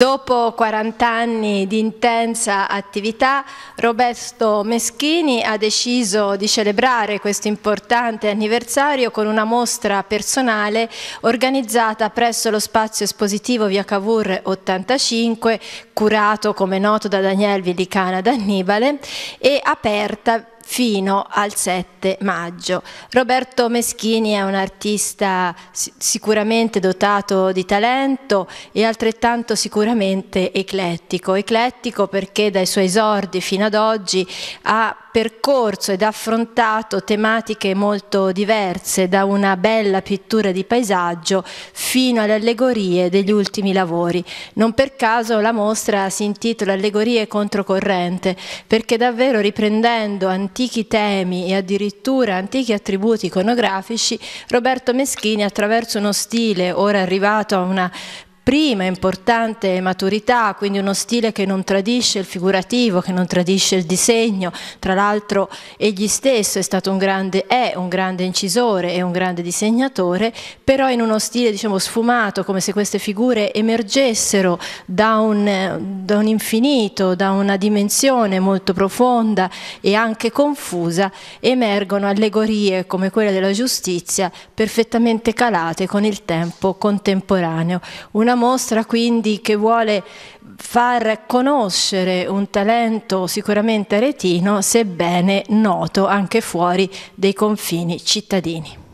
Dopo 40 anni di intensa attività, Roberto Meschini ha deciso di celebrare questo importante anniversario con una mostra personale organizzata presso lo spazio espositivo Via Cavour 85, curato come noto da Daniel Villicana D'Annibale e aperta fino al 7 maggio. Roberto Meschini è un artista sicuramente dotato di talento e altrettanto sicuramente eclettico, eclettico perché dai suoi esordi fino ad oggi ha percorso ed affrontato tematiche molto diverse, da una bella pittura di paesaggio fino alle allegorie degli ultimi lavori. Non per caso la mostra si intitola Allegorie controcorrente, perché davvero riprendendo antichi antichi temi e addirittura antichi attributi iconografici, Roberto Meschini attraverso uno stile ora arrivato a una prima importante maturità, quindi uno stile che non tradisce il figurativo, che non tradisce il disegno, tra l'altro egli stesso è stato un grande, è un grande incisore e un grande disegnatore, però in uno stile diciamo sfumato, come se queste figure emergessero da un, da un infinito, da una dimensione molto profonda e anche confusa, emergono allegorie come quella della giustizia perfettamente calate con il tempo contemporaneo. Una mostra quindi che vuole far conoscere un talento sicuramente aretino, sebbene noto anche fuori dei confini cittadini.